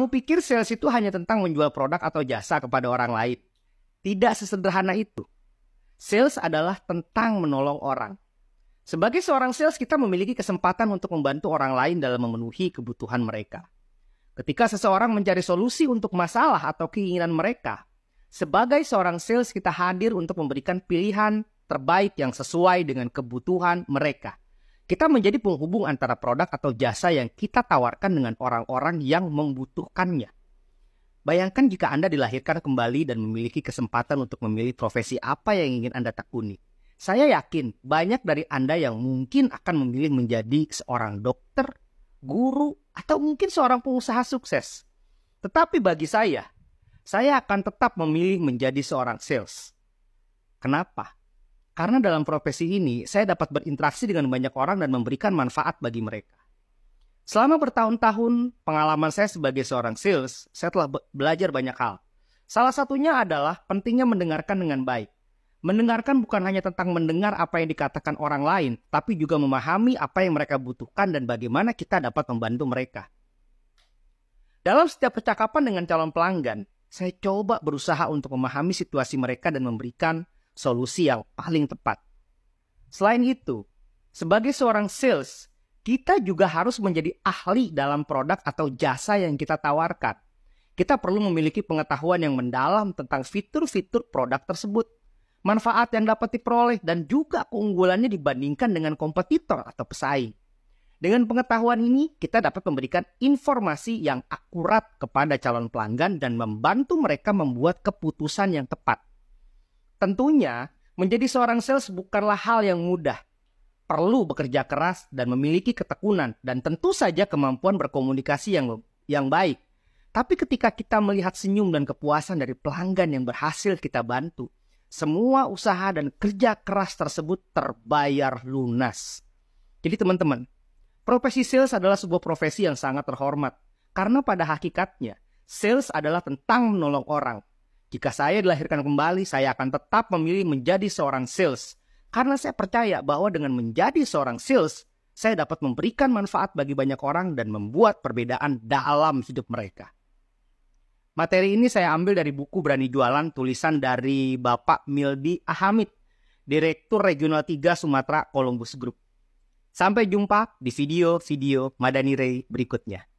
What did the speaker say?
Kamu pikir sales itu hanya tentang menjual produk atau jasa kepada orang lain? Tidak sesederhana itu. Sales adalah tentang menolong orang. Sebagai seorang sales, kita memiliki kesempatan untuk membantu orang lain dalam memenuhi kebutuhan mereka. Ketika seseorang mencari solusi untuk masalah atau keinginan mereka, sebagai seorang sales kita hadir untuk memberikan pilihan terbaik yang sesuai dengan kebutuhan mereka. Kita menjadi penghubung antara produk atau jasa yang kita tawarkan dengan orang-orang yang membutuhkannya. Bayangkan jika Anda dilahirkan kembali dan memiliki kesempatan untuk memilih profesi apa yang ingin Anda tekuni. Saya yakin banyak dari Anda yang mungkin akan memilih menjadi seorang dokter, guru, atau mungkin seorang pengusaha sukses. Tetapi bagi saya, saya akan tetap memilih menjadi seorang sales. Kenapa? Karena dalam profesi ini, saya dapat berinteraksi dengan banyak orang dan memberikan manfaat bagi mereka. Selama bertahun-tahun, pengalaman saya sebagai seorang sales, saya telah be belajar banyak hal. Salah satunya adalah pentingnya mendengarkan dengan baik. Mendengarkan bukan hanya tentang mendengar apa yang dikatakan orang lain, tapi juga memahami apa yang mereka butuhkan dan bagaimana kita dapat membantu mereka. Dalam setiap percakapan dengan calon pelanggan, saya coba berusaha untuk memahami situasi mereka dan memberikan solusi yang paling tepat. Selain itu, sebagai seorang sales, kita juga harus menjadi ahli dalam produk atau jasa yang kita tawarkan. Kita perlu memiliki pengetahuan yang mendalam tentang fitur-fitur produk tersebut, manfaat yang dapat diperoleh, dan juga keunggulannya dibandingkan dengan kompetitor atau pesaing. Dengan pengetahuan ini, kita dapat memberikan informasi yang akurat kepada calon pelanggan dan membantu mereka membuat keputusan yang tepat. Tentunya, menjadi seorang sales bukanlah hal yang mudah. Perlu bekerja keras dan memiliki ketekunan dan tentu saja kemampuan berkomunikasi yang yang baik. Tapi ketika kita melihat senyum dan kepuasan dari pelanggan yang berhasil kita bantu, semua usaha dan kerja keras tersebut terbayar lunas. Jadi teman-teman, profesi sales adalah sebuah profesi yang sangat terhormat. Karena pada hakikatnya, sales adalah tentang menolong orang, jika saya dilahirkan kembali, saya akan tetap memilih menjadi seorang sales. Karena saya percaya bahwa dengan menjadi seorang sales, saya dapat memberikan manfaat bagi banyak orang dan membuat perbedaan dalam hidup mereka. Materi ini saya ambil dari buku Berani Jualan tulisan dari Bapak Mildi Ahamid, Direktur Regional 3 Sumatera Columbus Group. Sampai jumpa di video-video Madani Ray berikutnya.